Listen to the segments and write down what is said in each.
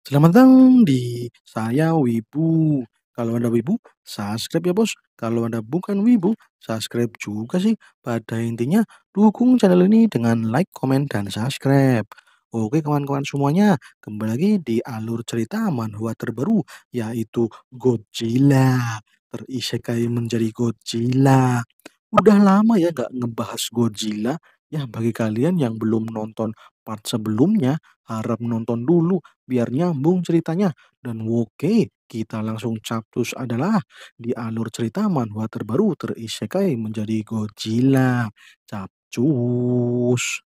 Selamat datang di saya Wibu. Kalau Anda Wibu, subscribe ya bos. Kalau Anda bukan Wibu, subscribe juga sih. Pada intinya, dukung channel ini dengan like, komen, dan subscribe. Oke kawan-kawan semuanya, kembali lagi di alur cerita manhwa terbaru, yaitu Godzilla. Terisekai menjadi Godzilla. Udah lama ya gak ngebahas Godzilla. Ya bagi kalian yang belum nonton part sebelumnya, harap nonton dulu biar nyambung ceritanya. Dan oke, kita langsung capcus adalah di alur cerita manhwa terbaru terisekai menjadi Godzilla. Capcus.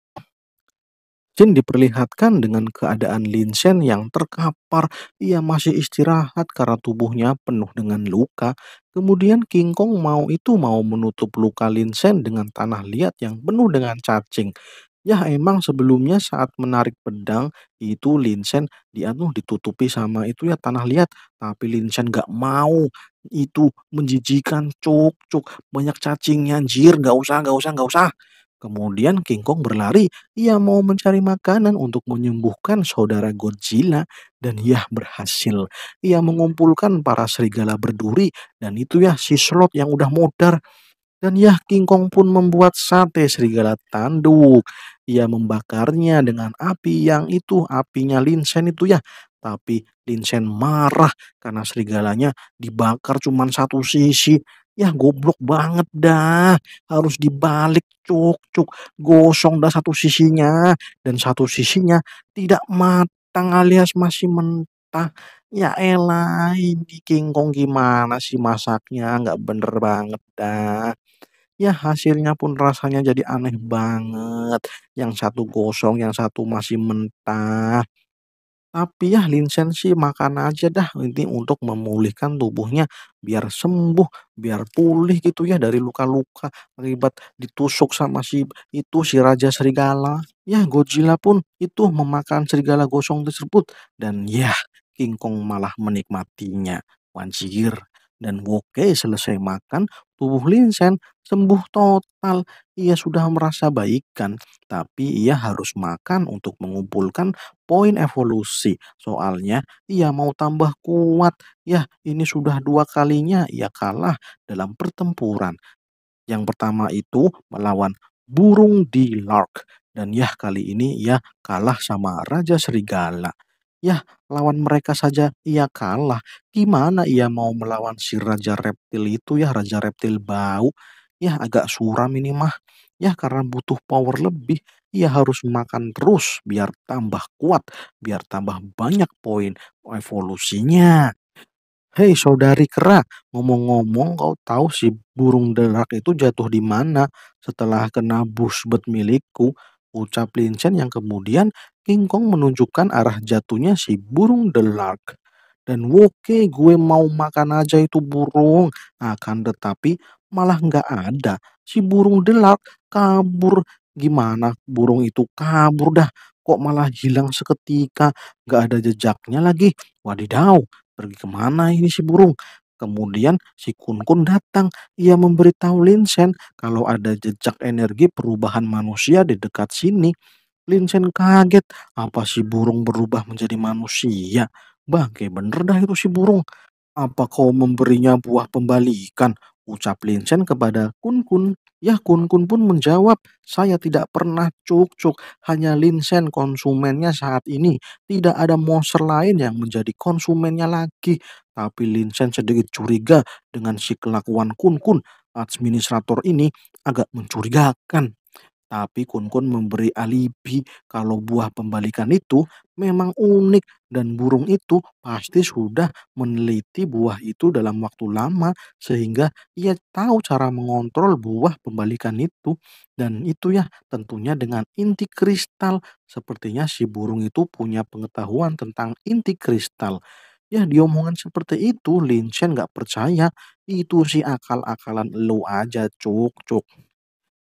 Jin diperlihatkan dengan keadaan Linsen yang terkapar. Ia masih istirahat karena tubuhnya penuh dengan luka. Kemudian King Kong mau itu mau menutup luka Linsen dengan tanah liat yang penuh dengan cacing. Ya emang sebelumnya saat menarik pedang itu linsen dia anu, tuh ditutupi sama itu ya tanah liat, tapi linsen gak mau. Itu menjijikan cuk cuk banyak cacingnya anjir gak usah gak usah gak usah. Kemudian King Kong berlari, ia mau mencari makanan untuk menyembuhkan saudara Godzilla dan ia berhasil. Ia mengumpulkan para serigala berduri dan itu ya si Slot yang udah modar. Dan ya, King Kong pun membuat sate serigala tanduk. Ia membakarnya dengan api yang itu, apinya Linsen itu ya. Tapi Linsen marah karena serigalanya dibakar cuma satu sisi. Ya goblok banget dah. Harus dibalik cuk-cuk. Gosong dah satu sisinya. Dan satu sisinya tidak matang alias masih mentah. Ya elah ini King Kong gimana sih masaknya. Gak bener banget dah. Ya hasilnya pun rasanya jadi aneh banget, yang satu gosong, yang satu masih mentah. Tapi ya Linsen sih makan aja dah ini untuk memulihkan tubuhnya biar sembuh, biar pulih gitu ya dari luka-luka akibat ditusuk sama si itu si raja serigala. Ya Godzilla pun itu memakan serigala gosong tersebut dan ya King Kong malah menikmatinya. Wanjir dan Woke selesai makan tubuh Linsen sembuh total. Ia sudah merasa baik kan tapi ia harus makan untuk mengumpulkan poin evolusi. Soalnya ia mau tambah kuat. Ya, ini sudah dua kalinya ia kalah dalam pertempuran. Yang pertama itu melawan burung di Lark. Dan ya kali ini ia kalah sama Raja Serigala. Ya, lawan mereka saja ia kalah. Gimana ia mau melawan si raja reptil itu ya, raja reptil bau. Ya, agak suram ini mah. Ya, karena butuh power lebih, ia harus makan terus biar tambah kuat, biar tambah banyak poin evolusinya. Hei saudari kera, ngomong-ngomong kau tahu si burung derak itu jatuh di mana setelah kena bet milikku? Ucap Lin-Chen yang kemudian King Kong menunjukkan arah jatuhnya si burung The Lark. Dan oke gue mau makan aja itu burung. Akan nah, tetapi malah nggak ada. Si burung The Lark kabur. Gimana burung itu kabur dah. Kok malah hilang seketika. Nggak ada jejaknya lagi. Wadidaw pergi kemana ini si burung? Kemudian si Kun Kun datang. Ia memberitahu Lin Linsen kalau ada jejak energi perubahan manusia di dekat sini. Lin Linsen kaget, apa si burung berubah menjadi manusia? Bangke bener dah itu si burung. Apa kau memberinya buah pembalikan? Ucap Lin Linsen kepada Kun Kun. Ya, Kun Kun pun menjawab, saya tidak pernah cuk-cuk, hanya Linsen konsumennya saat ini. Tidak ada monster lain yang menjadi konsumennya lagi. Tapi Linsen sedikit curiga dengan si kelakuan Kun Kun. Administrator ini agak mencurigakan. Tapi Kun-kun memberi alibi kalau buah pembalikan itu memang unik dan burung itu pasti sudah meneliti buah itu dalam waktu lama sehingga ia tahu cara mengontrol buah pembalikan itu dan itu ya tentunya dengan inti kristal sepertinya si burung itu punya pengetahuan tentang inti kristal. Ya diomongan seperti itu Lin Chen gak percaya itu si akal-akalan lu aja cuk cuk.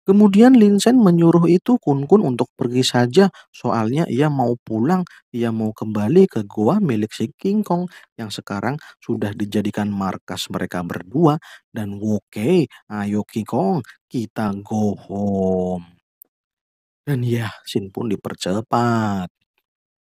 Kemudian Linsen menyuruh itu Kun-kun untuk pergi saja, soalnya ia mau pulang, ia mau kembali ke goa milik si King Kong yang sekarang sudah dijadikan markas mereka berdua dan oke, okay, ayo King Kong, kita go home. Dan ya, Sin pun dipercepat.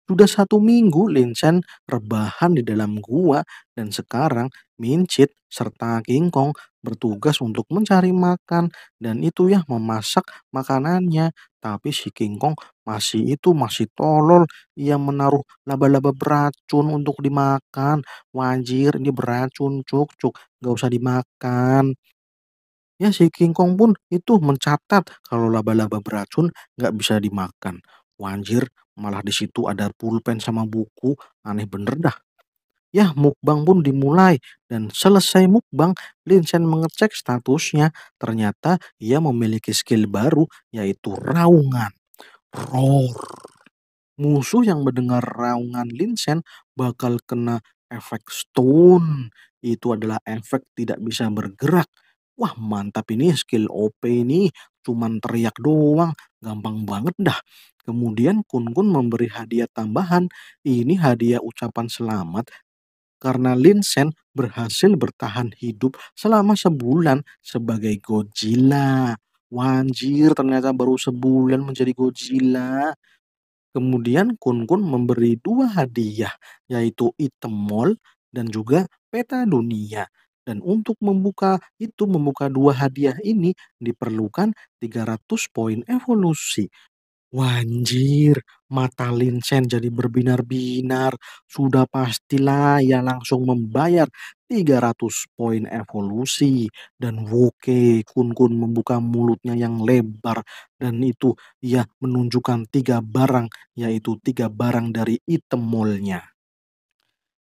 Sudah satu minggu Linsen rebahan di dalam gua dan sekarang Mincit serta King Kong bertugas untuk mencari makan dan itu ya memasak makanannya. Tapi si King Kong masih itu masih tolol. Ia menaruh laba-laba beracun untuk dimakan. Wajir ini beracun cuk cuk gak usah dimakan. Ya si King Kong pun itu mencatat kalau laba-laba beracun gak bisa dimakan. Wajir malah di situ ada pulpen sama buku aneh bener dah. Ya, mukbang pun dimulai dan selesai mukbang, Linsen mengecek statusnya. Ternyata ia memiliki skill baru yaitu raungan. Roar. Musuh yang mendengar raungan Linsen bakal kena efek stone. Itu adalah efek tidak bisa bergerak. Wah mantap ini skill OP ini cuman teriak doang gampang banget dah. Kemudian Kun Kun memberi hadiah tambahan. Ini hadiah ucapan selamat karena Linsen berhasil bertahan hidup selama sebulan sebagai Godzilla. Wanjir, ternyata baru sebulan menjadi Godzilla. Kemudian Kun Kun memberi dua hadiah, yaitu item mall dan juga peta dunia. Dan untuk membuka itu, membuka dua hadiah ini diperlukan 300 poin evolusi. Wanjir mata Linsen jadi berbinar-binar. Sudah pastilah ia langsung membayar 300 poin evolusi. Dan Woke Kun-kun membuka mulutnya yang lebar. Dan itu ia menunjukkan tiga barang, yaitu tiga barang dari item mallnya.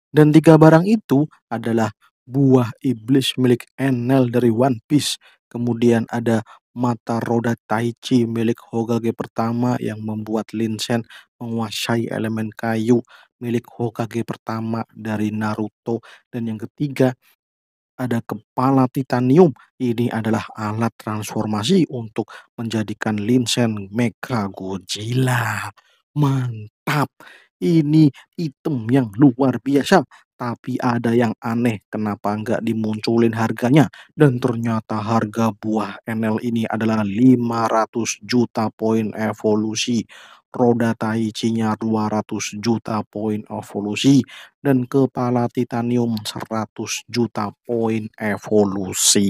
Dan tiga barang itu adalah buah iblis milik Enel dari One Piece. Kemudian ada mata roda tai chi milik Hokage pertama yang membuat Shen menguasai elemen kayu milik Hokage pertama dari Naruto. Dan yang ketiga, ada kepala titanium. Ini adalah alat transformasi untuk menjadikan Shen Mega Godzilla. Mantap. Ini item yang luar biasa tapi ada yang aneh, kenapa nggak dimunculin harganya? Dan ternyata harga buah NL ini adalah 500 juta poin evolusi, roda Taichi-nya 200 juta poin evolusi, dan kepala titanium 100 juta poin evolusi.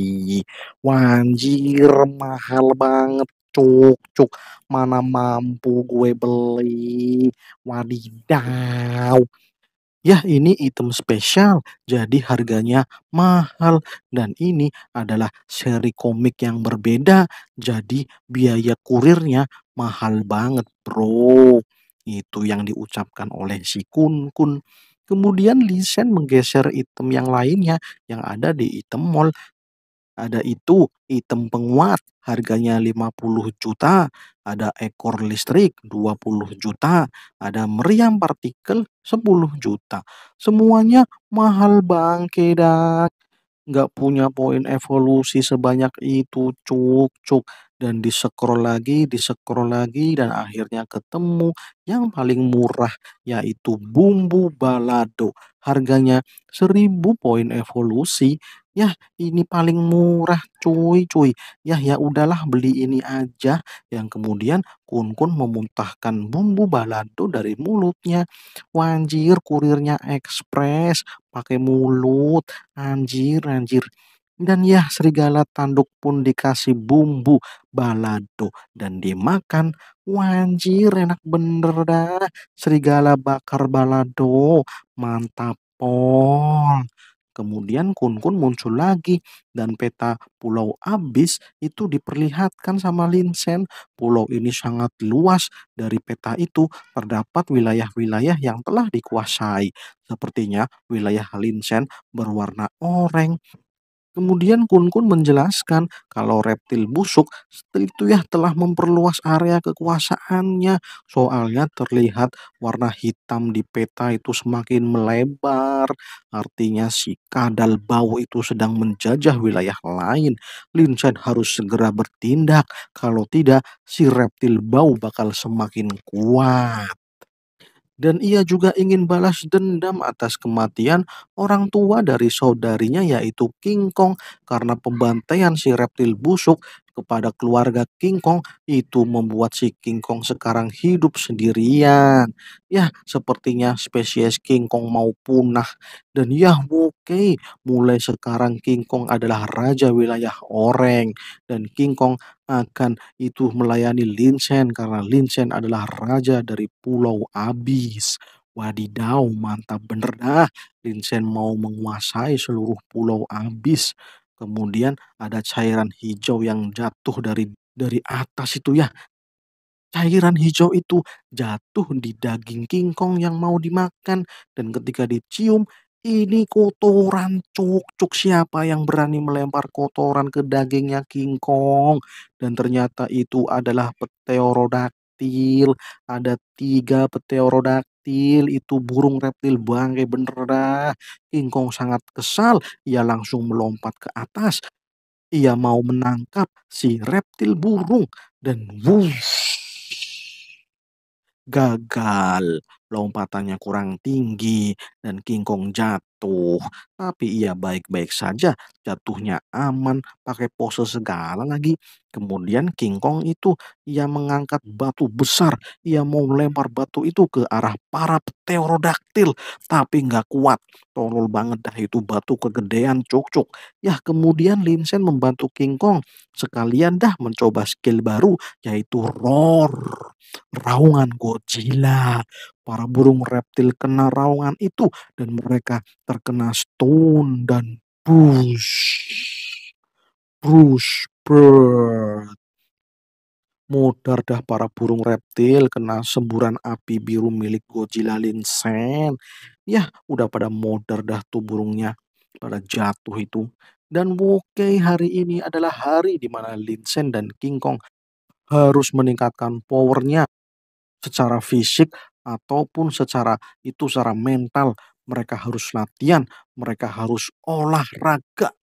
Wanjir, mahal banget cuk cuk mana mampu gue beli wadidaw Ya ini item spesial, jadi harganya mahal, dan ini adalah seri komik yang berbeda, jadi biaya kurirnya mahal banget, Bro." Itu yang diucapkan oleh si Kun Kun. Kemudian Lisen menggeser item yang lainnya yang ada di item mall ada itu item penguat harganya 50 juta, ada ekor listrik 20 juta, ada meriam partikel 10 juta. Semuanya mahal bangke dak. Nggak punya poin evolusi sebanyak itu, cuk, cuk. Dan di-scroll lagi, di-scroll lagi, dan akhirnya ketemu yang paling murah yaitu bumbu balado. Harganya 1000 poin evolusi. Ya, ini paling murah cuy cuy. Yah, ya udahlah beli ini aja. Yang kemudian Kun-kun memuntahkan bumbu balado dari mulutnya. Wanjir, kurirnya ekspres pakai mulut. Anjir, anjir. Dan ya, serigala tanduk pun dikasih bumbu balado dan dimakan. Wanjir, enak bener dah. Serigala bakar balado. Mantap, pol. Kemudian kun-kun muncul lagi dan peta pulau abis itu diperlihatkan sama Linsen. Pulau ini sangat luas. Dari peta itu terdapat wilayah-wilayah yang telah dikuasai. Sepertinya wilayah Linsen berwarna oranye, Kemudian Kun-kun menjelaskan kalau reptil busuk itu ya telah memperluas area kekuasaannya. Soalnya terlihat warna hitam di peta itu semakin melebar. Artinya si kadal bau itu sedang menjajah wilayah lain. Lin Chen harus segera bertindak. Kalau tidak si reptil bau bakal semakin kuat. Dan ia juga ingin balas dendam atas kematian orang tua dari saudarinya yaitu King Kong karena pembantaian si reptil busuk kepada keluarga King Kong itu membuat si King Kong sekarang hidup sendirian. Ya, sepertinya spesies King Kong mau punah. Dan ya, oke, mulai sekarang King Kong adalah raja wilayah Oreng. Dan King Kong akan itu melayani Chen karena Chen adalah raja dari Pulau Abis. Wadidaw, mantap bener dah. Chen mau menguasai seluruh Pulau Abis. Kemudian ada cairan hijau yang jatuh dari dari atas itu ya. Cairan hijau itu jatuh di daging King Kong yang mau dimakan dan ketika dicium ini kotoran cuk-cuk, siapa yang berani melempar kotoran ke dagingnya King Kong? Dan ternyata itu adalah pterodaktil. Ada tiga pterodaktil, itu burung reptil bangke bener dah. King Kong sangat kesal, ia langsung melompat ke atas. Ia mau menangkap si reptil burung dan wuh gagal lompatannya kurang tinggi, dan King Kong jatuh. Tapi ia baik-baik saja, jatuhnya aman, pakai pose segala lagi. Kemudian King Kong itu ia mengangkat hmm. batu besar, ia mau melempar batu itu ke arah para pterodaktil, tapi nggak kuat. Tolol banget dah itu batu kegedean cuk-cuk. Ya kemudian Linsen membantu King Kong sekalian dah mencoba skill baru yaitu roar, raungan Godzilla para burung reptil kena raungan itu dan mereka terkena stone dan brush brush bird Mudar dah para burung reptil kena semburan api biru milik Godzilla Linsen. Ya, udah pada modar dah tuh burungnya pada jatuh itu. Dan oke hari ini adalah hari di mana Linsen dan King Kong harus meningkatkan powernya secara fisik ataupun secara itu secara mental mereka harus latihan, mereka harus olahraga.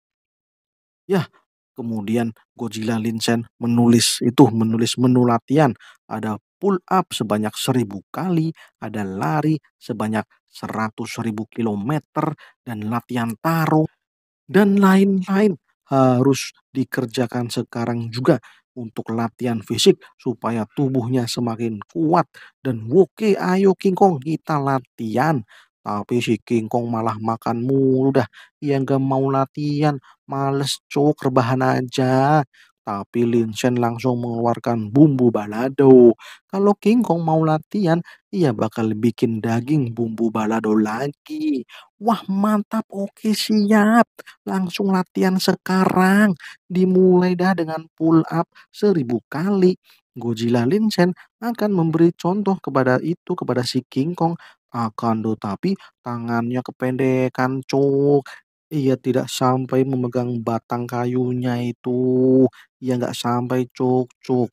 Ya, kemudian Godzilla Linsen menulis itu menulis menu latihan ada pull up sebanyak seribu kali ada lari sebanyak seratus ribu kilometer dan latihan tarung dan lain-lain harus dikerjakan sekarang juga untuk latihan fisik supaya tubuhnya semakin kuat dan oke ayo King Kong kita latihan tapi si King Kong malah makan mulu dah dia nggak mau latihan males cuk rebahan aja tapi Lin Shen langsung mengeluarkan bumbu balado. Kalau King Kong mau latihan, ia bakal bikin daging bumbu balado lagi. Wah mantap, oke siap. Langsung latihan sekarang. Dimulai dah dengan pull up seribu kali. Godzilla Lin Shen akan memberi contoh kepada itu kepada si King Kong akan tapi tangannya kependekan cuk Iya, tidak sampai memegang batang kayunya itu, iya nggak sampai cuk-cuk.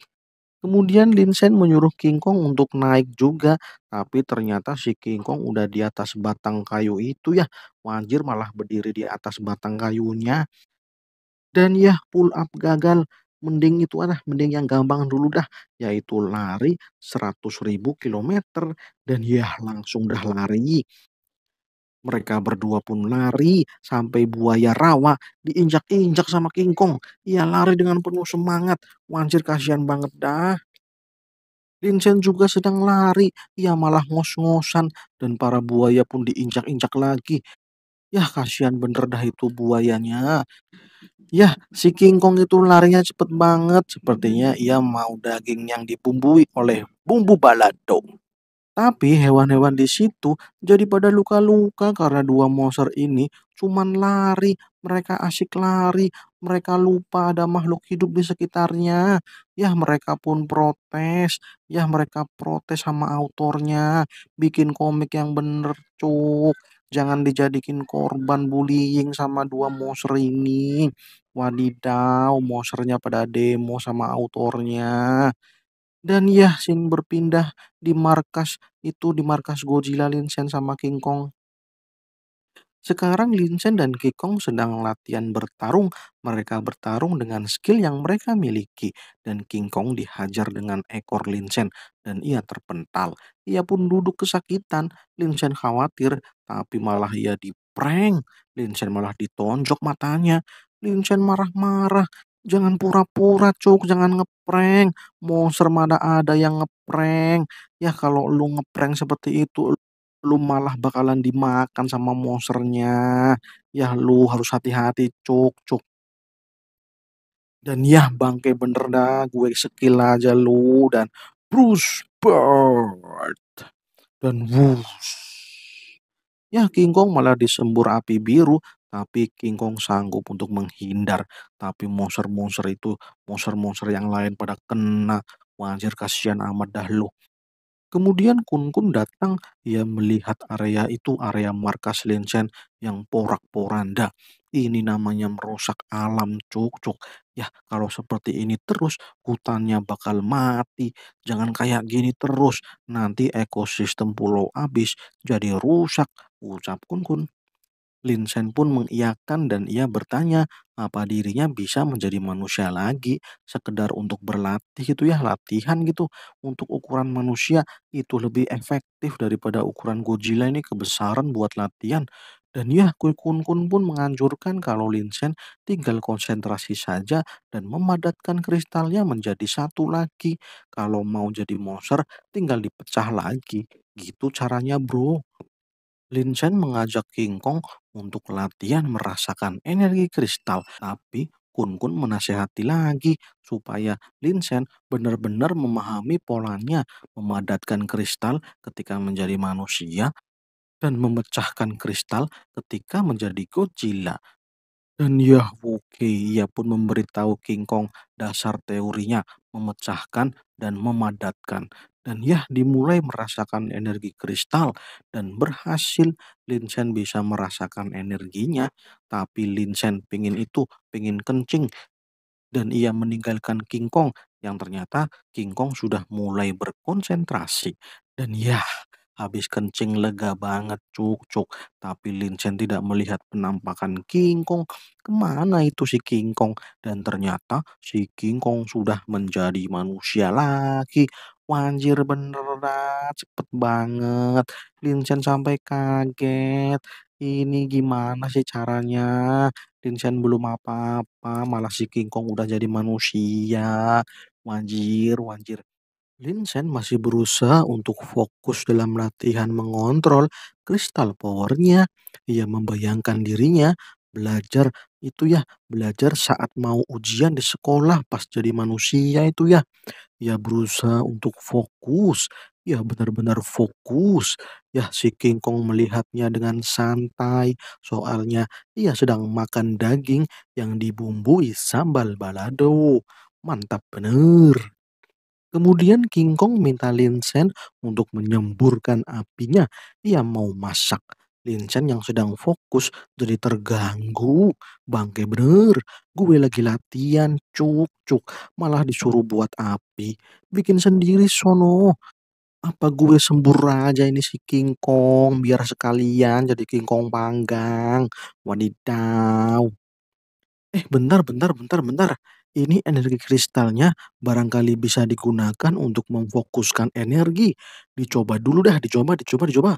Kemudian Lin Shen menyuruh King Kong untuk naik juga, tapi ternyata si King Kong udah di atas batang kayu itu ya, Wanjir malah berdiri di atas batang kayunya. Dan ya pull up gagal, mending itu adalah mending yang gampang dulu dah, yaitu lari ribu kilometer dan ya langsung dah lari. Mereka berdua pun lari sampai buaya rawa diinjak-injak sama King Kong. Ia lari dengan penuh semangat. Wancir kasihan banget dah. Vincent juga sedang lari. Ia malah ngos-ngosan dan para buaya pun diinjak-injak lagi. Yah kasihan bener dah itu buayanya. Yah si King Kong itu larinya cepet banget. Sepertinya ia mau daging yang dibumbui oleh bumbu balado. Tapi hewan-hewan di situ jadi pada luka-luka karena dua monster ini cuman lari. Mereka asik lari, mereka lupa ada makhluk hidup di sekitarnya. Ya, mereka pun protes. Ya, mereka protes sama autornya. Bikin komik yang bener, cuk. Jangan dijadikan korban bullying sama dua monster ini. Wadidaw, monsternya pada demo sama autornya. Dan ya, Shin berpindah di markas itu di markas Godzilla Linsen sama King Kong. Sekarang Linsen dan King Kong sedang latihan bertarung. Mereka bertarung dengan skill yang mereka miliki. Dan King Kong dihajar dengan ekor Linsen dan ia terpental. Ia pun duduk kesakitan. Linsen khawatir tapi malah ia di prank. Linsen malah ditonjok matanya. Linsen marah-marah. Jangan pura-pura cuk, jangan ngeprank. Monster mana ada yang ngeprank. Ya kalau lu ngeprank seperti itu, lu malah bakalan dimakan sama monsternya. Ya lu harus hati-hati cuk, cuk. Dan ya bangke bener dah, gue skill aja lu dan Bruce Bird. Dan wuh Ya King Kong malah disembur api biru tapi King Kong sanggup untuk menghindar, tapi monster-monster itu, monster-monster yang lain pada kena. wajar kasihan amat dah lu. Kemudian Kun Kun datang, ia melihat area itu, area markas Lin yang porak-poranda. Ini namanya merusak alam cuk-cuk. Ya, kalau seperti ini terus, hutannya bakal mati. Jangan kayak gini terus, nanti ekosistem pulau habis, jadi rusak, ucap Kun Kun. Lin Shen pun mengiyakan dan ia bertanya, apa dirinya bisa menjadi manusia lagi sekedar untuk berlatih gitu ya, latihan gitu. Untuk ukuran manusia itu lebih efektif daripada ukuran Godzilla ini kebesaran buat latihan. Dan ya, Kui Kun Kun pun menganjurkan kalau Lin Shen tinggal konsentrasi saja dan memadatkan kristalnya menjadi satu lagi. Kalau mau jadi monster, tinggal dipecah lagi. Gitu caranya bro. Lin Shen mengajak King Kong untuk latihan merasakan energi kristal, tapi Kun-kun menasehati lagi supaya Linsen benar-benar memahami polanya, memadatkan kristal ketika menjadi manusia, dan memecahkan kristal ketika menjadi Godzilla. Dan Yahweh ia pun memberitahu King Kong dasar teorinya memecahkan dan memadatkan. Dan Yah dimulai merasakan energi kristal dan berhasil Linsen bisa merasakan energinya. Tapi Linsen pingin itu, pingin kencing. Dan ia meninggalkan King Kong yang ternyata King Kong sudah mulai berkonsentrasi. Dan Yah Habis kencing lega banget, cuk. cuk Tapi Linsen tidak melihat penampakan King Kong. Kemana itu si King Kong? Dan ternyata si King Kong sudah menjadi manusia lagi. Wanjir bener dah, cepet banget. Linsen sampai kaget. Ini gimana sih caranya? Linsen belum apa-apa, malah si King Kong udah jadi manusia. Wanjir, wanjir. Vincent masih berusaha untuk fokus dalam latihan mengontrol kristal powernya. Ia membayangkan dirinya belajar itu ya, belajar saat mau ujian di sekolah pas jadi manusia itu ya. Ia berusaha untuk fokus, ya benar-benar fokus. Ya, si King Kong melihatnya dengan santai, soalnya ia sedang makan daging yang dibumbui sambal balado. Mantap bener. Kemudian King Kong minta Linsen untuk menyemburkan apinya. Ia mau masak. Linsen yang sedang fokus jadi terganggu. Bangke bener, gue lagi latihan cuk-cuk. Malah disuruh buat api. Bikin sendiri sono. Apa gue sembur aja ini si King Kong biar sekalian jadi King Kong panggang. Wadidaw. Eh bentar bentar bentar bentar. Ini energi kristalnya barangkali bisa digunakan untuk memfokuskan energi. Dicoba dulu dah, dicoba dicoba dicoba,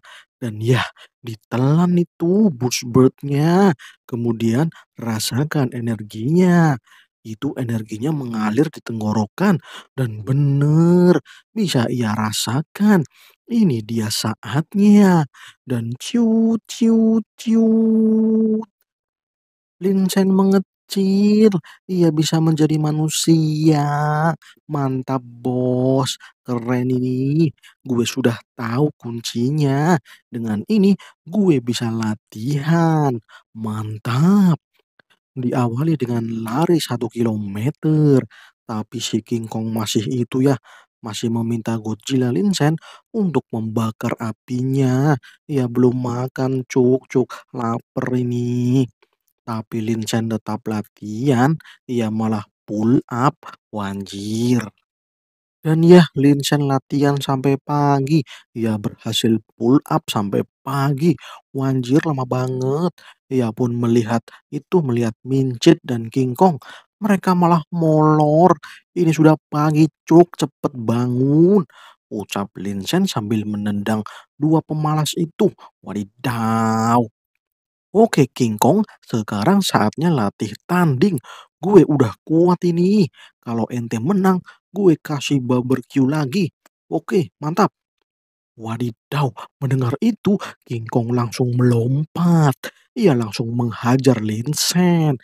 dan ya, ditelan itu boostbird Birdnya. kemudian rasakan energinya. Itu energinya mengalir di tenggorokan dan bener, bisa ia rasakan. Ini dia saatnya, dan ciut ciut ciut. Linsen sen menget kecil, ia bisa menjadi manusia. Mantap, bos! Keren ini. Gue sudah tahu kuncinya. Dengan ini, gue bisa latihan. Mantap. Diawali dengan lari satu kilometer. Tapi si King Kong masih itu ya, masih meminta Godzilla Linsen untuk membakar apinya. Ia belum makan, cuk, cuk, lapar ini. Tapi Chen tetap latihan, ia malah pull up. Wanjir. Dan ya, Linsen latihan sampai pagi. Ia berhasil pull up sampai pagi. Wanjir lama banget. Ia pun melihat itu, melihat Mincit dan King Kong. Mereka malah molor. Ini sudah pagi, cuk. Cepet bangun. Ucap Linsen sambil menendang dua pemalas itu. Wadidaw. Oke King Kong, sekarang saatnya latih tanding. Gue udah kuat ini. Kalau ente menang, gue kasih barbecue lagi. Oke, mantap. Wadidaw, mendengar itu King Kong langsung melompat. Ia langsung menghajar Linsen.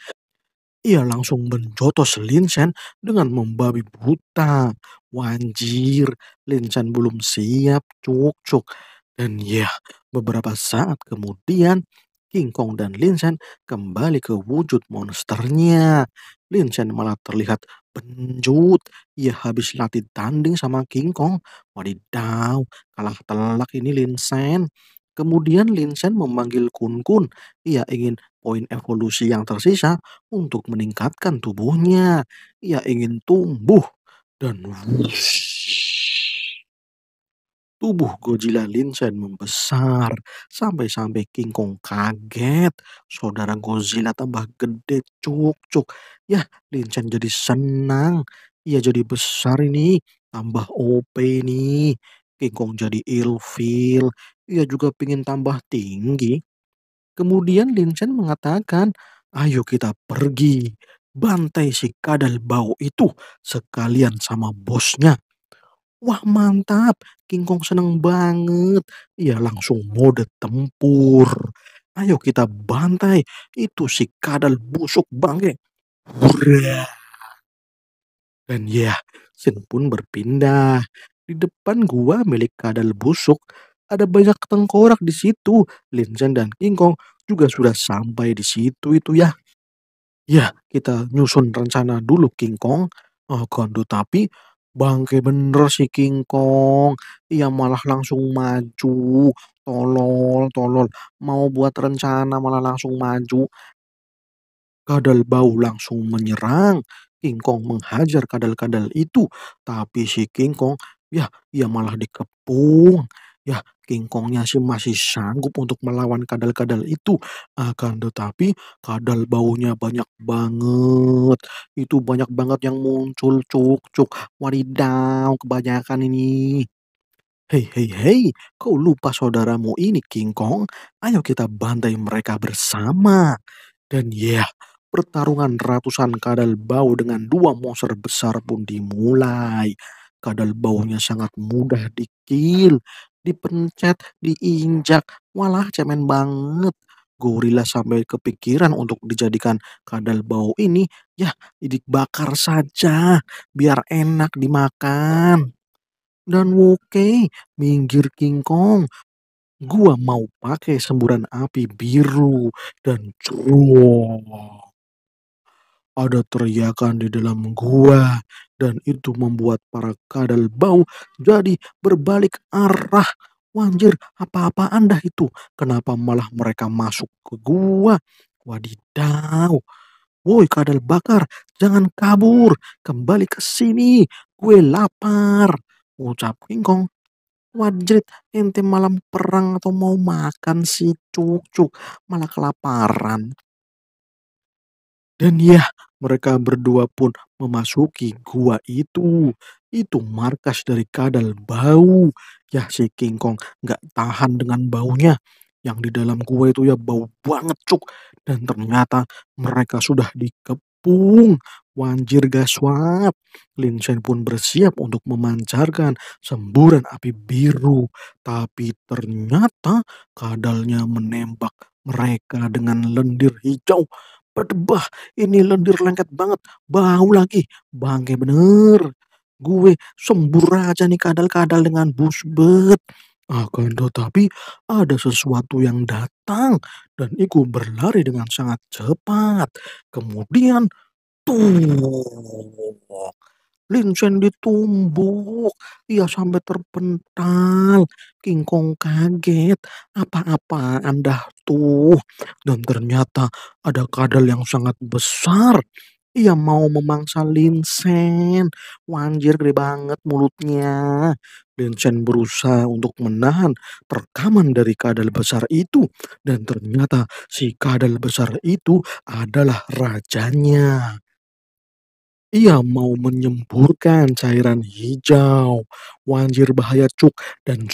Ia langsung menjotos Linsen dengan membabi buta. Wanjir, Linsen belum siap, cuk-cuk. Dan ya, beberapa saat kemudian King Kong dan Lin Shan kembali ke wujud monsternya. Lin Shan malah terlihat penjut. Ia habis latih tanding sama King Kong. Wadidaw, kalah telak ini Lin Shan. Kemudian Lin Shan memanggil Kun Kun. Ia ingin poin evolusi yang tersisa untuk meningkatkan tubuhnya. Ia ingin tumbuh dan wush. Tubuh Godzilla Linsen membesar sampai-sampai King Kong kaget. Saudara Godzilla tambah gede cuk-cuk. Ya, Linsen jadi senang. Ia jadi besar ini, tambah OP nih. King Kong jadi ilfil. Ia juga pingin tambah tinggi. Kemudian Linsen mengatakan, ayo kita pergi. Bantai si kadal bau itu sekalian sama bosnya. Wah mantap, King Kong seneng banget. Ia langsung mode tempur. Ayo kita bantai itu si kadal busuk bangke. Dan ya, Sin pun berpindah. Di depan gua milik kadal busuk, ada banyak tengkorak di situ. Lin Chen dan King Kong juga sudah sampai di situ itu ya. Ya, kita nyusun rencana dulu King Kong. Oh, Gondo tapi Bangke bener si King Kong, ia malah langsung maju. Tolol, tolol. Mau buat rencana malah langsung maju. Kadal bau langsung menyerang. King Kong menghajar kadal-kadal itu. Tapi si King Kong, ya ia malah dikepung. Ya, King Kongnya sih masih sanggup untuk melawan kadal-kadal itu. Akan ah, tetapi kadal baunya banyak banget. Itu banyak banget yang muncul cuk-cuk. Wadidaw kebanyakan ini. Hei, hei, hei, kau lupa saudaramu ini King Kong? Ayo kita bantai mereka bersama. Dan ya, yeah, pertarungan ratusan kadal bau dengan dua monster besar pun dimulai. Kadal baunya sangat mudah dikil Dipencet, diinjak, walah cemen banget. Gorilla sampai kepikiran untuk dijadikan kadal bau ini, ya bakar saja biar enak dimakan. Dan Woke minggir King Kong. Gua mau pakai semburan api biru dan cuo. Ada teriakan di dalam gua dan itu membuat para kadal bau jadi berbalik arah. Wanjir, apa-apa Anda itu? Kenapa malah mereka masuk ke gua? Wadidaw. Woi kadal bakar, jangan kabur. Kembali ke sini. Gue lapar. Ucap King Kong. Wajrit, ente malam perang atau mau makan si cucuk? Malah kelaparan. Dan ya, mereka berdua pun memasuki gua itu. Itu markas dari kadal bau. Ya si King Kong gak tahan dengan baunya. Yang di dalam gua itu ya bau banget cuk. Dan ternyata mereka sudah dikepung. Wanjir gaswat. Lin Shen pun bersiap untuk memancarkan semburan api biru. Tapi ternyata kadalnya menembak mereka dengan lendir hijau. Berdebah, ini lendir lengket banget, bau lagi. Bangke bener. Gue sembur aja nih kadal-kadal dengan busbet. Akan tetapi ada sesuatu yang datang dan Iku berlari dengan sangat cepat. Kemudian, tuh. Linsen ditumbuk, ia sampai terpental. King Kong kaget, apa apa anda tuh. Dan ternyata ada kadal yang sangat besar. Ia mau memangsa Linsen. Wanjir gede banget mulutnya. Linsen berusaha untuk menahan perkaman dari kadal besar itu. Dan ternyata si kadal besar itu adalah rajanya. Ia mau menyemburkan cairan hijau, wanjir bahaya cuk, dan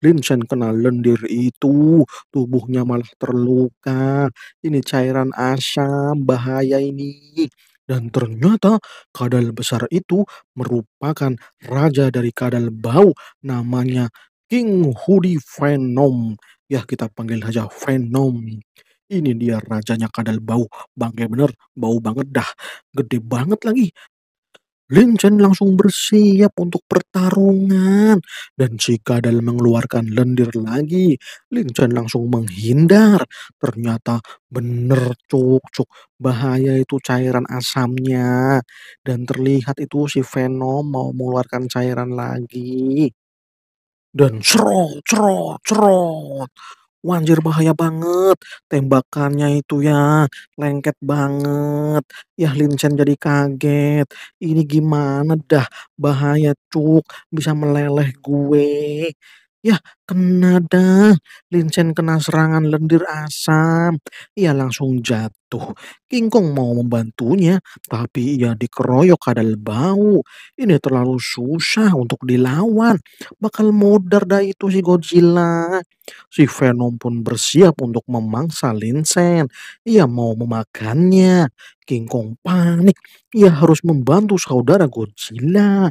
Lin Shen kena lendir itu, tubuhnya malah terluka. Ini cairan asam, bahaya ini. Dan ternyata kadal besar itu merupakan raja dari kadal bau namanya King Hoodie Venom. Ya kita panggil saja Venom. Ini dia rajanya kadal bau. Bangke bener, bau banget dah. Gede banget lagi. Lin Chen langsung bersiap untuk pertarungan. Dan si kadal mengeluarkan lendir lagi. Lin Chen langsung menghindar. Ternyata bener cuk-cuk. Bahaya itu cairan asamnya. Dan terlihat itu si Venom mau mengeluarkan cairan lagi. Dan cerot, cerot, cerot. Wanjir bahaya banget. Tembakannya itu ya lengket banget. Yah Chen jadi kaget. Ini gimana dah? Bahaya cuk, bisa meleleh gue. Ya, kena dah. Linsen kena serangan lendir asam. Ia langsung jatuh. King Kong mau membantunya, tapi ia dikeroyok kadal bau. Ini terlalu susah untuk dilawan. Bakal modar dah itu si Godzilla. Si Venom pun bersiap untuk memangsa Linsen. Ia mau memakannya. King Kong panik. Ia harus membantu saudara Godzilla.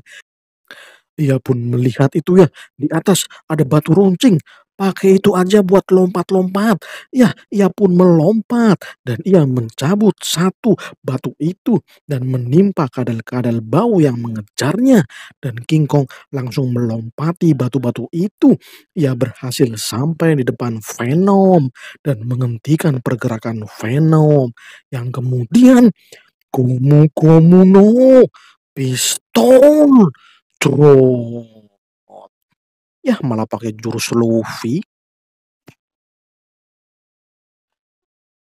Ia pun melihat itu ya, di atas ada batu runcing. Pakai itu aja buat lompat-lompat. Ya, ia pun melompat dan ia mencabut satu batu itu dan menimpa kadal-kadal bau yang mengejarnya. Dan King Kong langsung melompati batu-batu itu. Ia berhasil sampai di depan Venom dan menghentikan pergerakan Venom. Yang kemudian, Kumu Kumu no, pistol Yah malah pakai jurus Luffy.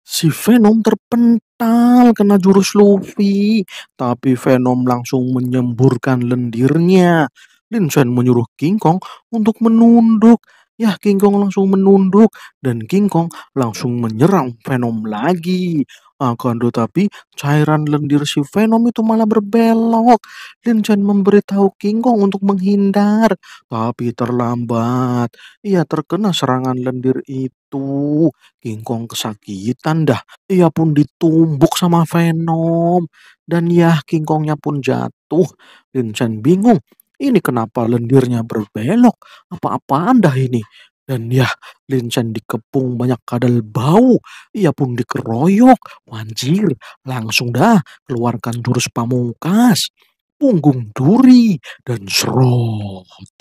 Si Venom terpental kena jurus Luffy, tapi Venom langsung menyemburkan lendirnya. Lin Linsen menyuruh King Kong untuk menunduk. Ya, King Kong langsung menunduk dan King Kong langsung menyerang Venom lagi. Akan ah, tapi cairan lendir si Venom itu malah berbelok. Lin Chen memberitahu King Kong untuk menghindar, tapi terlambat. Ia terkena serangan lendir itu. King Kong kesakitan dah. Ia pun ditumbuk sama Venom. Dan ya, King Kongnya pun jatuh. Lin Chen bingung. Ini kenapa lendirnya berbelok? Apa-apaan dah ini? Dan ya, Lin Chen dikepung banyak kadal bau. Ia pun dikeroyok. Wanjir, langsung dah keluarkan jurus pamungkas. Punggung duri dan serot.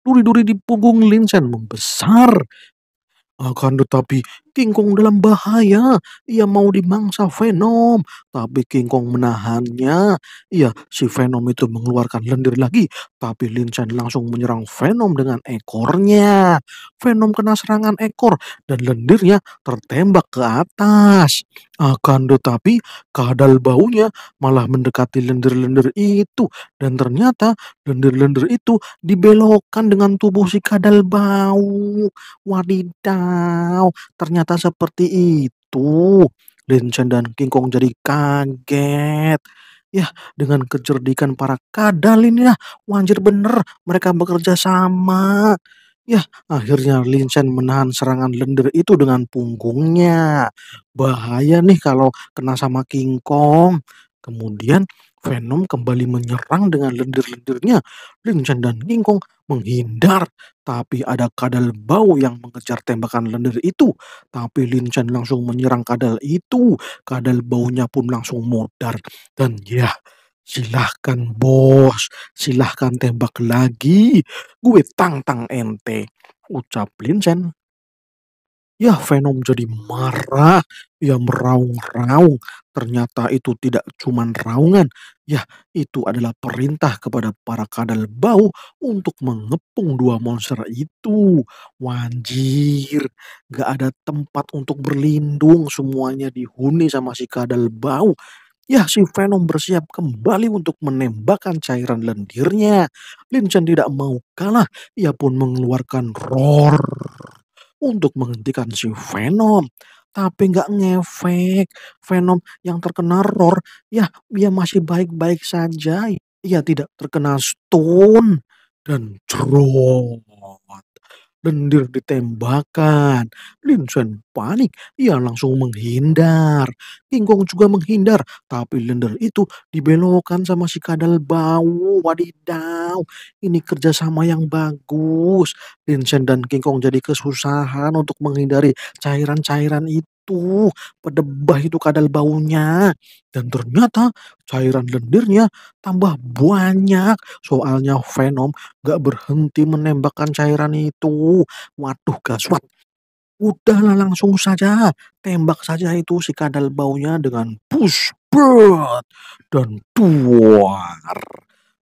Duri-duri di punggung Lin Chen membesar. Akan tetapi King Kong dalam bahaya. Ia mau dimangsa Venom. Tapi King Kong menahannya. Iya, si Venom itu mengeluarkan lendir lagi. Tapi Lin Chen langsung menyerang Venom dengan ekornya. Venom kena serangan ekor dan lendirnya tertembak ke atas. Akan tetapi kadal baunya malah mendekati lendir-lendir itu. Dan ternyata lendir-lendir itu dibelokkan dengan tubuh si kadal bau. Wadidaw, ternyata ternyata seperti itu. Vincent dan King Kong jadi kaget. Ya, dengan kecerdikan para kadal ini lah, ya, wajar bener, mereka bekerja sama. Ya, akhirnya Lin Chen menahan serangan lender itu dengan punggungnya. Bahaya nih kalau kena sama King Kong. Kemudian Venom kembali menyerang dengan lendir-lendirnya. lin Chen dan King Kong menghindar, tapi ada kadal bau yang mengejar tembakan lendir itu. Tapi lin Chen langsung menyerang kadal itu. Kadal baunya pun langsung modar. Dan ya, silahkan bos, silahkan tembak lagi. Gue tang tang ente, ucap lin Chen. Ya, Venom jadi marah. Ia ya, meraung-raung. Ternyata itu tidak cuma raungan. Ya, itu adalah perintah kepada para kadal bau untuk mengepung dua monster itu. Wanjir, gak ada tempat untuk berlindung. Semuanya dihuni sama si kadal bau. Ya, si Venom bersiap kembali untuk menembakkan cairan lendirnya. Lin Chen tidak mau kalah. Ia pun mengeluarkan roar untuk menghentikan si Venom. Tapi nggak ngefek. Venom yang terkena roar, ya dia ya masih baik-baik saja. Ia ya, tidak terkena Stone dan Troll. Lendir ditembakkan. Lin Shen panik, ia langsung menghindar. King Kong juga menghindar, tapi lendir itu dibelokkan sama si kadal bau. Wadidaw, ini kerjasama yang bagus. Lin Shen dan King Kong jadi kesusahan untuk menghindari cairan-cairan itu itu, pedebah itu kadal baunya. Dan ternyata cairan lendirnya tambah banyak. Soalnya Venom gak berhenti menembakkan cairan itu. Waduh gaswat. Udahlah langsung saja, tembak saja itu si kadal baunya dengan push, bird dan tuar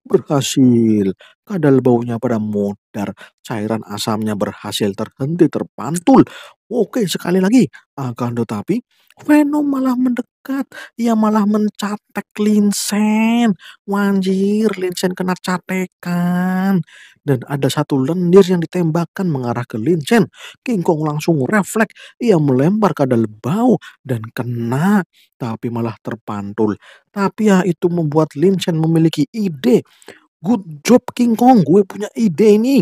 berhasil. Kadal baunya pada modar cairan asamnya berhasil terhenti terpantul. Oke, sekali lagi. Akan ah, tetapi, Venom malah mendekat. Ia malah mencatek Linsen. Wanjir, Linsen kena catekan. Dan ada satu lendir yang ditembakkan mengarah ke Linsen. King Kong langsung refleks. Ia melempar ke lebau dan kena. Tapi malah terpantul. Tapi ya itu membuat Linsen memiliki ide. Good job King Kong, gue punya ide ini.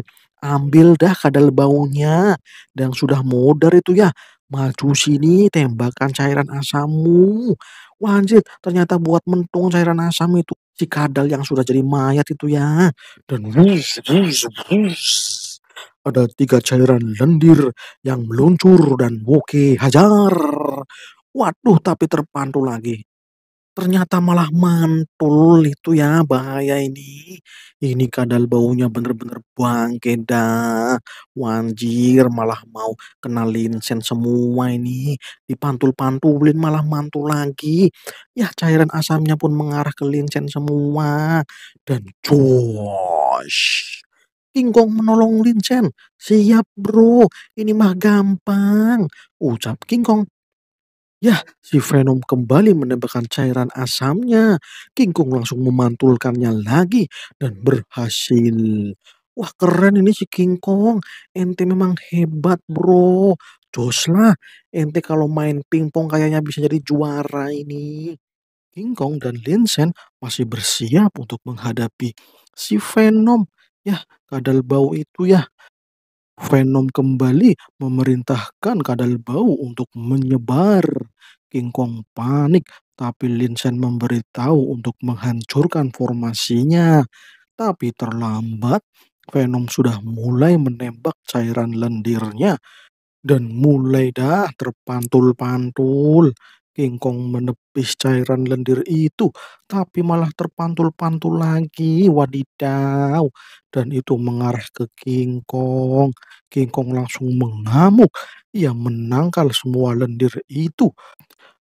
Ambil dah kadal baunya dan sudah modar itu ya. Maju sini tembakan cairan asammu. wajib ternyata buat mentung cairan asam itu si kadal yang sudah jadi mayat itu ya. Dan wus, wus, wus. Ada tiga cairan lendir yang meluncur dan woke hajar. Waduh, tapi terpantul lagi. Ternyata malah mantul itu ya bahaya ini. Ini kadal baunya bener-bener bangke dah. Wanjir malah mau kenalin sen semua ini. Dipantul-pantulin malah mantul lagi. Ya cairan asamnya pun mengarah ke linsen semua. Dan josh. Kingkong menolong lin sen. Siap bro, ini mah gampang. Ucap Kingkong Ya, si Venom kembali menembakkan cairan asamnya. King Kong langsung memantulkannya lagi dan berhasil. Wah keren ini si King Kong. Ente memang hebat bro. Jos lah. Ente kalau main pingpong kayaknya bisa jadi juara ini. King Kong dan Linsen masih bersiap untuk menghadapi si Venom. Ya kadal bau itu ya. Venom kembali memerintahkan kadal bau untuk menyebar. King Kong panik, tapi Lin Shen memberitahu untuk menghancurkan formasinya. Tapi terlambat, Venom sudah mulai menembak cairan lendirnya dan mulai dah terpantul-pantul. King Kong menepis cairan lendir itu, tapi malah terpantul-pantul lagi. Wadidaw, dan itu mengarah ke King Kong. King Kong langsung mengamuk. Ia menangkal semua lendir itu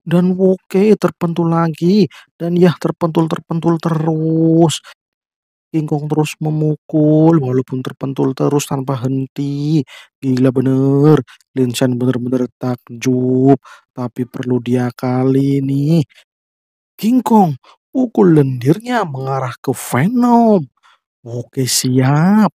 dan oke terpentul lagi, dan ya terpentul-terpentul terus. King Kong terus memukul walaupun terpentul terus tanpa henti. Gila bener. Lin Shan bener-bener takjub. Tapi perlu dia kali ini King Kong pukul lendirnya mengarah ke Venom. Oke siap.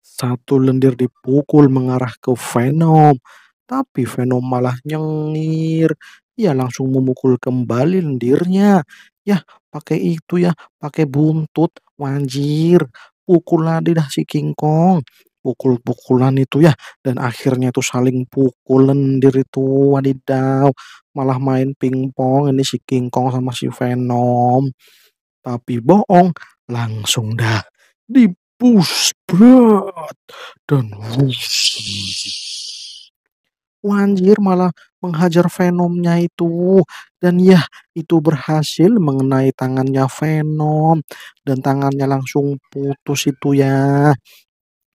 Satu lendir dipukul mengarah ke Venom. Tapi Venom malah nyengir Ya langsung memukul kembali lendirnya. Ya pakai itu ya, pakai buntut, wanjir. Pukulan dah si King Kong. Pukul-pukulan itu ya, dan akhirnya itu saling pukul lendir itu, wadidaw. Malah main pingpong ini si King Kong sama si Venom. Tapi bohong, langsung dah dibus berat dan Wanjir malah menghajar Venomnya itu. Dan ya, itu berhasil mengenai tangannya Venom. Dan tangannya langsung putus itu ya.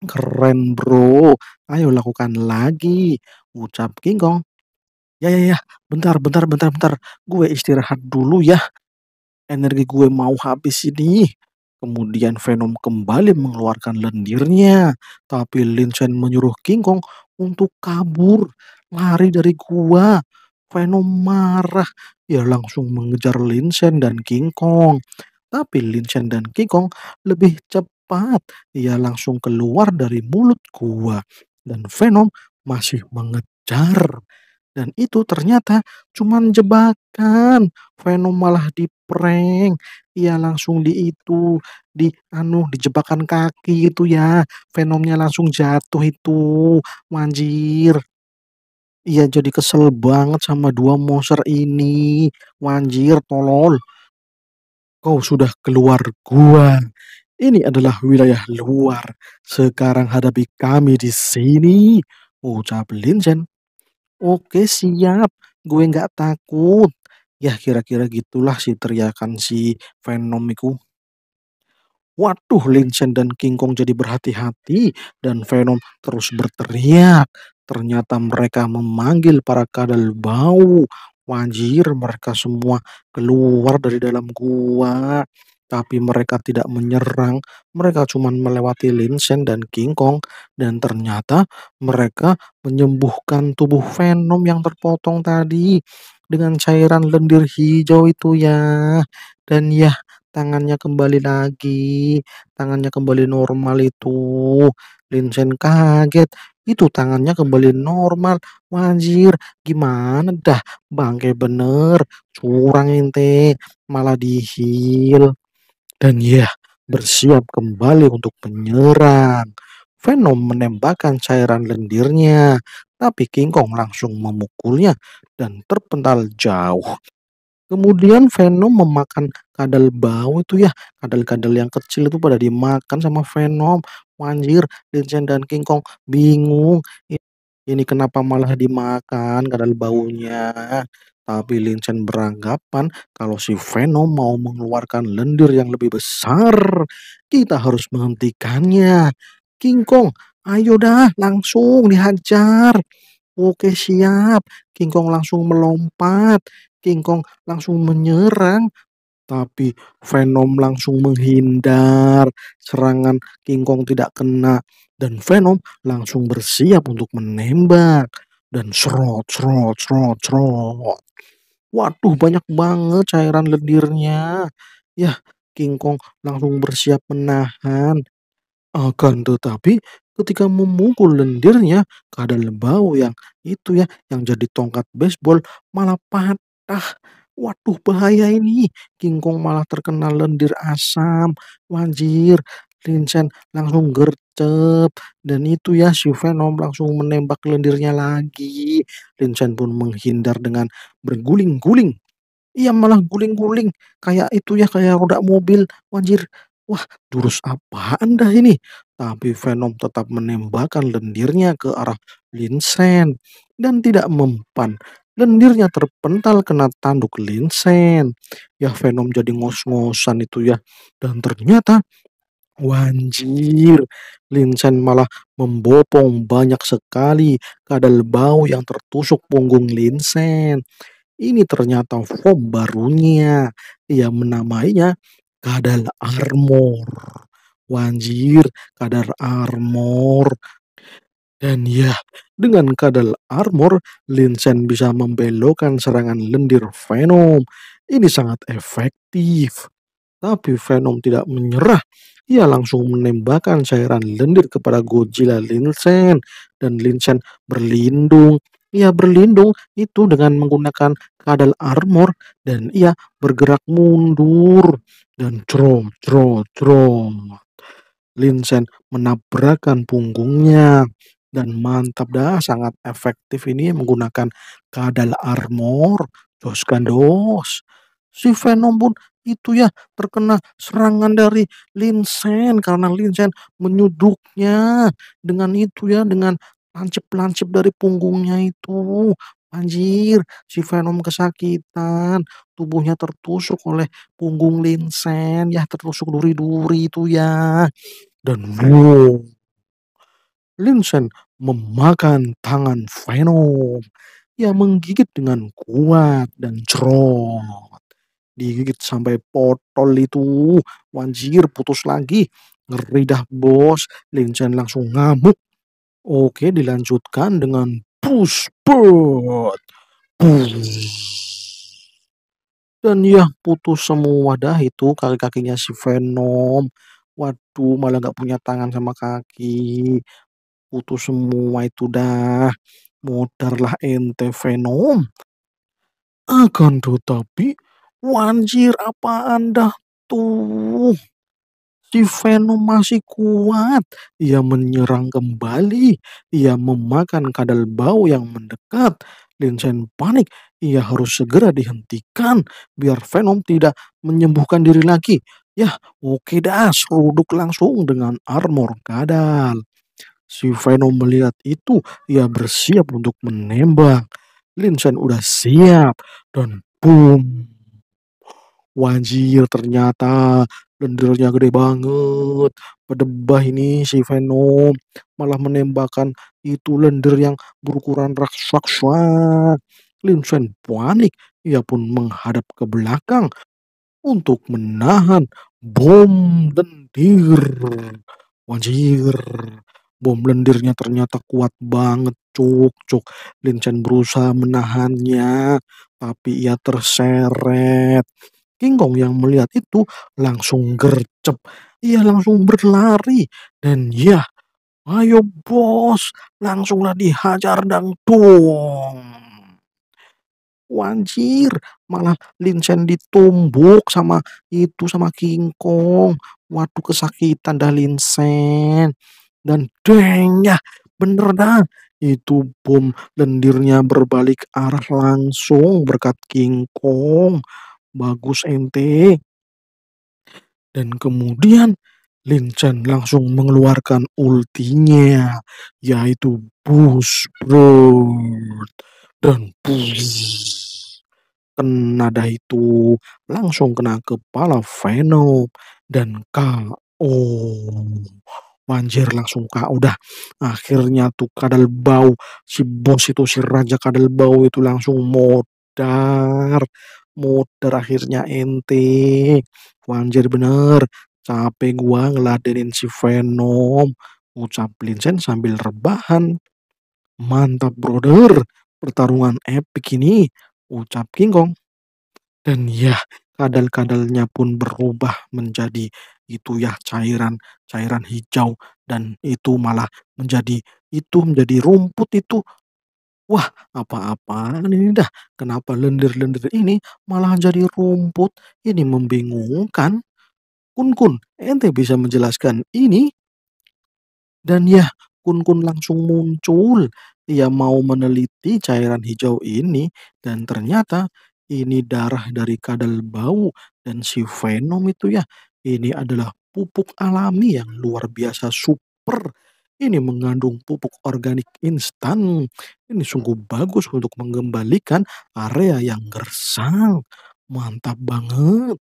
Keren bro. Ayo lakukan lagi. Ucap King Kong. Ya ya ya, bentar bentar bentar bentar. Gue istirahat dulu ya. Energi gue mau habis ini. Kemudian Venom kembali mengeluarkan lendirnya. Tapi Lin Chen menyuruh King Kong untuk kabur, lari dari gua. Venom marah. Ia langsung mengejar Lin Linsen dan King Kong. Tapi Lin Linsen dan King Kong lebih cepat. Ia langsung keluar dari mulut gua. Dan Venom masih mengejar. Dan itu ternyata cuman jebakan. Venom malah di prank. Iya langsung di itu, di anu jebakan kaki itu ya. Venomnya langsung jatuh itu. Manjir. Ia jadi kesel banget sama dua monster ini. Manjir, tolol. Kau sudah keluar gua. Ini adalah wilayah luar. Sekarang hadapi kami di sini. Ucap Linzen Oke siap, gue nggak takut. Ya kira-kira gitulah si teriakan si Venomiku. Waduh, Waduh, Vincent dan King Kong jadi berhati-hati dan Venom terus berteriak. Ternyata mereka memanggil para kadal bau. Wajir mereka semua keluar dari dalam gua tapi mereka tidak menyerang. Mereka cuma melewati Lin Shen dan King Kong dan ternyata mereka menyembuhkan tubuh Venom yang terpotong tadi dengan cairan lendir hijau itu ya. Dan ya, tangannya kembali lagi. Tangannya kembali normal itu. Lin Shen kaget, itu tangannya kembali normal. Wajir, gimana dah? Bangke bener, curang ente, malah dihil. Dan ya, bersiap kembali untuk menyerang. Venom menembakkan cairan lendirnya, tapi King Kong langsung memukulnya dan terpental jauh. Kemudian Venom memakan kadal bau itu ya, kadal-kadal yang kecil itu pada dimakan sama Venom. Manjir, Vincent dan King Kong bingung. Ini kenapa malah dimakan kadal baunya? Tapi Lincoln beranggapan kalau si Venom mau mengeluarkan lendir yang lebih besar, kita harus menghentikannya. King Kong, ayo dah langsung dihajar. Oke siap, King Kong langsung melompat, King Kong langsung menyerang, tapi Venom langsung menghindar, serangan King Kong tidak kena, dan Venom langsung bersiap untuk menembak dan serot serot serot serot. Waduh banyak banget cairan lendirnya. ya King Kong langsung bersiap menahan. Akan tetapi ketika memukul lendirnya, keadaan lembau yang itu ya, yang jadi tongkat baseball malah patah. Waduh bahaya ini. King Kong malah terkena lendir asam. Wanjir, Linsen langsung gercep dan itu ya Venom langsung menembak lendirnya lagi. Linsen pun menghindar dengan berguling-guling. Ia malah guling-guling kayak itu ya kayak roda mobil. Wajir. wah jurus apa anda ini? Tapi Venom tetap menembakkan lendirnya ke arah Linsen dan tidak mempan lendirnya terpental kena tanduk Linsen. Ya Venom jadi ngos-ngosan itu ya. Dan ternyata Wanjir, Linsen malah membopong banyak sekali kadal bau yang tertusuk punggung Linsen. Ini ternyata form barunya. Ia menamainya kadal armor. Wanjir, kadal armor. Dan ya, dengan kadal armor, Linsen bisa membelokkan serangan lendir Venom. Ini sangat efektif. Tapi Venom tidak menyerah. Ia langsung menembakkan cairan lendir kepada Godzilla Linsen dan Linsen berlindung. Ia berlindung itu dengan menggunakan kadal armor dan ia bergerak mundur dan trom, trom, trom. Linsen menabrakan punggungnya dan mantap dah sangat efektif ini menggunakan kadal armor dos Si Venom pun itu ya terkena serangan dari Linsen karena Linsen menyuduknya dengan itu ya dengan lancip-lancip dari punggungnya itu Anjir, si Venom kesakitan, tubuhnya tertusuk oleh punggung Linsen, ya tertusuk duri-duri itu ya. Dan wow, Linsen memakan tangan Venom, ya menggigit dengan kuat dan cerong digigit sampai potol itu wanjir putus lagi ngeri dah bos Linsen langsung ngamuk oke dilanjutkan dengan push dan ya putus semua dah itu kaki-kakinya si Venom waduh malah nggak punya tangan sama kaki putus semua itu dah modarlah ente Venom akan tetapi Wanjir apa anda tuh. Si Venom masih kuat. Ia menyerang kembali. Ia memakan kadal bau yang mendekat. Linsen panik. Ia harus segera dihentikan biar Venom tidak menyembuhkan diri lagi. Ya, oke okay dah, seruduk langsung dengan armor kadal. Si Venom melihat itu, ia bersiap untuk menembak. Linsen udah siap dan boom. Wajir ternyata lendirnya gede banget. Pedebah ini si Venom malah menembakkan itu lendir yang berukuran raksasa. Lin Shen panik, ia pun menghadap ke belakang untuk menahan bom lendir. Wajir, bom lendirnya ternyata kuat banget, cuk cuk. Lin Shen berusaha menahannya, tapi ia terseret. King Kong yang melihat itu langsung gercep. Ia langsung berlari. Dan ya, ayo bos, langsunglah dihajar dan dangdung. Wanjir, malah Linsen ditumbuk sama itu sama King Kong. Waduh kesakitan dah Linsen. Dan deng ya, bener dah. Itu bom lendirnya berbalik arah langsung berkat King Kong bagus ente. Dan kemudian Lin Chen langsung mengeluarkan ultinya, yaitu Boost Brood. Dan boost. Kenada itu, langsung kena kepala Venom dan KO. Anjir langsung kak udah Akhirnya tuh kadal bau, si bos itu, si raja kadal bau itu langsung modar muter akhirnya ente Wanjir bener capek gua ngeladenin si Venom ucap Vincent sambil rebahan mantap brother pertarungan epic ini ucap King Kong dan ya kadal-kadalnya pun berubah menjadi itu ya cairan cairan hijau dan itu malah menjadi itu menjadi rumput itu Wah, apa-apaan ini dah? Kenapa lendir-lendir ini malah jadi rumput? Ini membingungkan. Kun-kun, ente bisa menjelaskan ini? Dan ya, kun-kun langsung muncul. Ia mau meneliti cairan hijau ini dan ternyata ini darah dari kadal bau dan si Venom itu ya. Ini adalah pupuk alami yang luar biasa super ini mengandung pupuk organik instan. Ini sungguh bagus untuk mengembalikan area yang gersang. Mantap banget.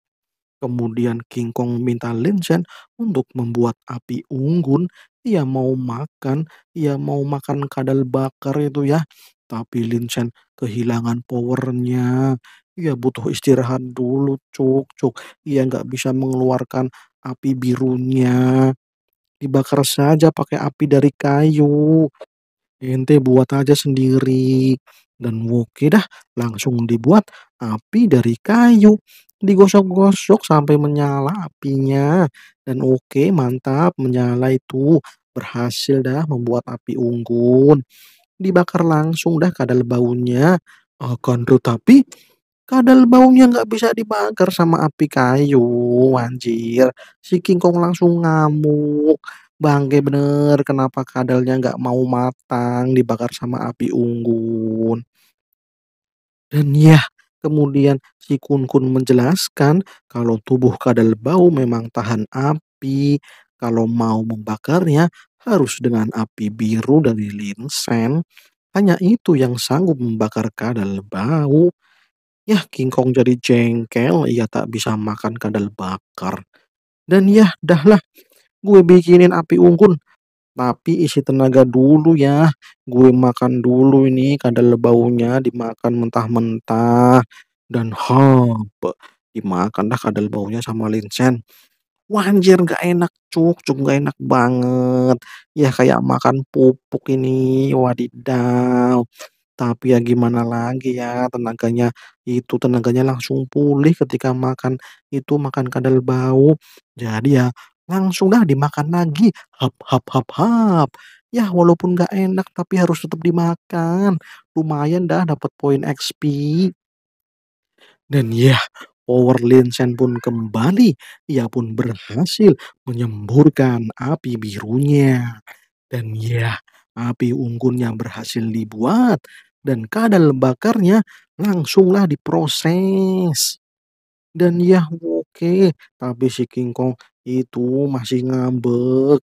Kemudian King Kong minta Linsen untuk membuat api unggun. Ia mau makan, ia mau makan kadal bakar itu ya. Tapi Linsen kehilangan powernya. Ia butuh istirahat dulu, cuk, cuk. Ia nggak bisa mengeluarkan api birunya dibakar saja pakai api dari kayu. Ente buat aja sendiri. Dan oke dah, langsung dibuat api dari kayu. Digosok-gosok sampai menyala apinya. Dan oke, mantap, menyala itu. Berhasil dah membuat api unggun. Dibakar langsung dah kadal baunya. Akan tetapi kadal baunya nggak bisa dibakar sama api kayu anjir si kingkong langsung ngamuk bangke bener kenapa kadalnya nggak mau matang dibakar sama api unggun dan ya kemudian si kun kun menjelaskan kalau tubuh kadal bau memang tahan api kalau mau membakarnya harus dengan api biru dari linsen hanya itu yang sanggup membakar kadal bau Ya, King Kong jadi jengkel, ia ya tak bisa makan kadal bakar. Dan ya, dahlah, gue bikinin api unggun. Tapi isi tenaga dulu ya, gue makan dulu ini kadal baunya dimakan mentah-mentah. Dan hop, dimakan dah kadal baunya sama Linsen. Wanjir gak enak cuk, cuk gak enak banget. Ya kayak makan pupuk ini, wadidaw. Tapi ya gimana lagi ya, tenaganya itu tenaganya langsung pulih ketika makan itu, makan kadal bau. Jadi ya langsunglah dimakan lagi, hap hap hap hap. ya walaupun nggak enak tapi harus tetap dimakan. Lumayan dah dapat poin XP. Dan ya Power Linsen pun kembali, ia pun berhasil menyemburkan api birunya. Dan ya, api unggun yang berhasil dibuat dan keadaan bakarnya langsunglah diproses. Dan ya oke, okay, tapi si King Kong itu masih ngambek.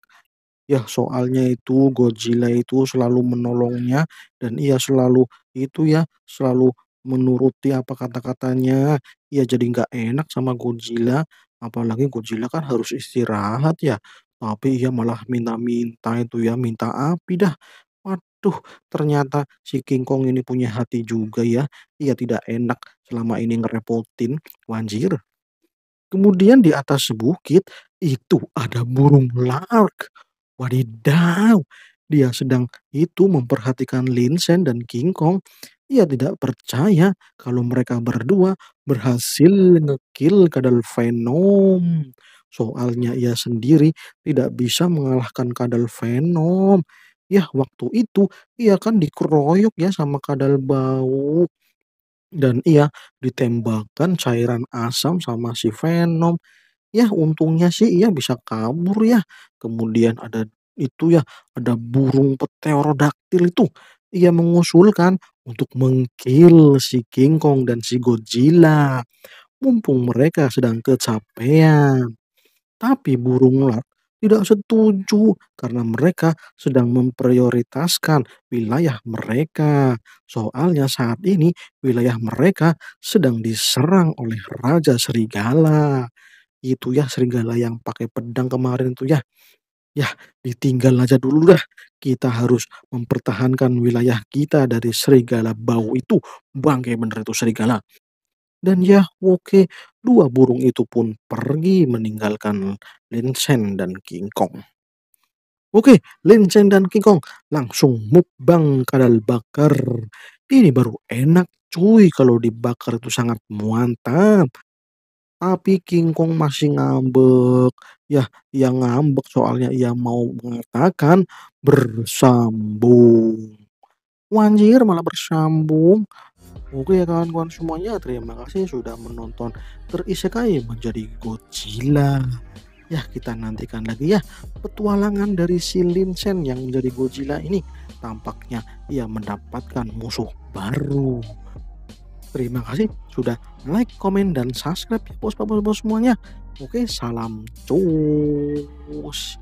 Ya soalnya itu Godzilla itu selalu menolongnya dan ia selalu itu ya selalu menuruti apa kata-katanya. Ia jadi nggak enak sama Godzilla, apalagi Godzilla kan harus istirahat ya. Tapi ia malah minta-minta itu ya, minta api dah. Duh, ternyata si King Kong ini punya hati juga ya. Ia tidak enak selama ini ngerepotin Wanjir. Kemudian di atas bukit itu ada burung lark. Wadidaw, dia sedang itu memperhatikan Linsen dan King Kong. Ia tidak percaya kalau mereka berdua berhasil ngekill kadal Venom. Soalnya ia sendiri tidak bisa mengalahkan kadal Venom. Ya waktu itu, ia kan dikeroyok ya sama kadal bau, dan ia ditembakkan cairan asam sama si Venom. Ya untungnya sih ia bisa kabur ya. Kemudian ada itu ya, ada burung pterodaktil itu. Ia mengusulkan untuk mengkill si King Kong dan si Godzilla, mumpung mereka sedang kecapean. Tapi burung lah tidak setuju karena mereka sedang memprioritaskan wilayah mereka. Soalnya saat ini wilayah mereka sedang diserang oleh Raja Serigala. Itu ya serigala yang pakai pedang kemarin itu ya. Ya, ditinggal aja dulu dah. Kita harus mempertahankan wilayah kita dari serigala bau itu. Bangke bener itu serigala. Dan ya, oke, Dua burung itu pun pergi meninggalkan Lin Shen dan King Kong. Oke, Lin Shen dan King Kong langsung mukbang kadal bakar. Ini baru enak cuy kalau dibakar itu sangat muantap. Tapi King Kong masih ngambek. Ya, ia ya ngambek soalnya ia mau mengatakan bersambung. Wanjir malah bersambung. Oke ya kawan-kawan semuanya, terima kasih sudah menonton Terisekai menjadi Godzilla. Ya kita nantikan lagi ya petualangan dari si Lin Shen yang menjadi Godzilla ini. Tampaknya ia mendapatkan musuh baru. Terima kasih sudah like, komen, dan subscribe ya bos-bos semuanya. Oke, salam cus.